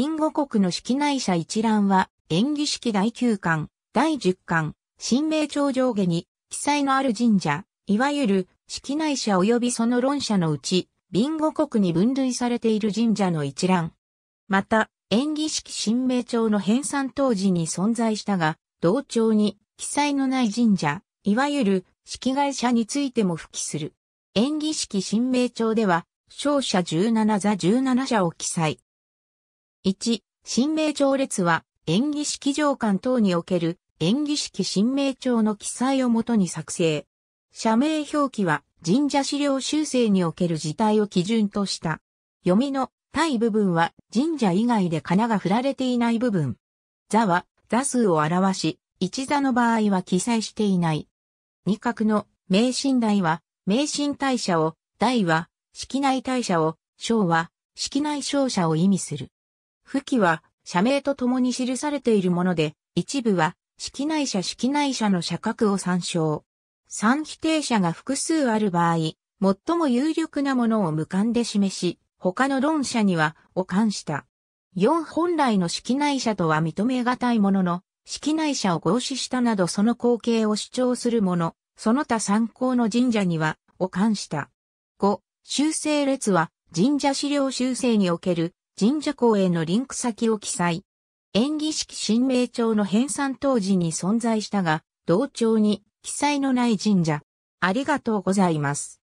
ンゴ国の式内社一覧は、演技式第9巻、第10巻、新名帳上下に、記載のある神社、いわゆる、式内社及びその論者のうち、ンゴ国に分類されている神社の一覧。また、演技式新名帳の編纂当時に存在したが、同調に記載のない神社、いわゆる式外社についても付記する。演技式新名帳では、勝者17座17社を記載。1、神明帳列は、演技式上巻等における演技式神明帳の記載をもとに作成。社名表記は神社資料修正における事態を基準とした。読みの対部分は神社以外で仮名が振られていない部分。座は座数を表し、一座の場合は記載していない。二角の名神代は、名神大社を、台は、式内大社を、小は、式内小社を意味する。付記は社名と共に記されているもので、一部は式内社式内社の社格を参照。三否定者が複数ある場合、最も有力なものを無観で示し、他の論者には、を冠した。四本来の式内者とは認めがたいものの、式内者を合祀したなどその光景を主張する者、その他参考の神社には、を冠した。五、修正列は、神社資料修正における、神社公へのリンク先を記載。演技式新名帳の編纂当時に存在したが、同調に記載のない神社。ありがとうございます。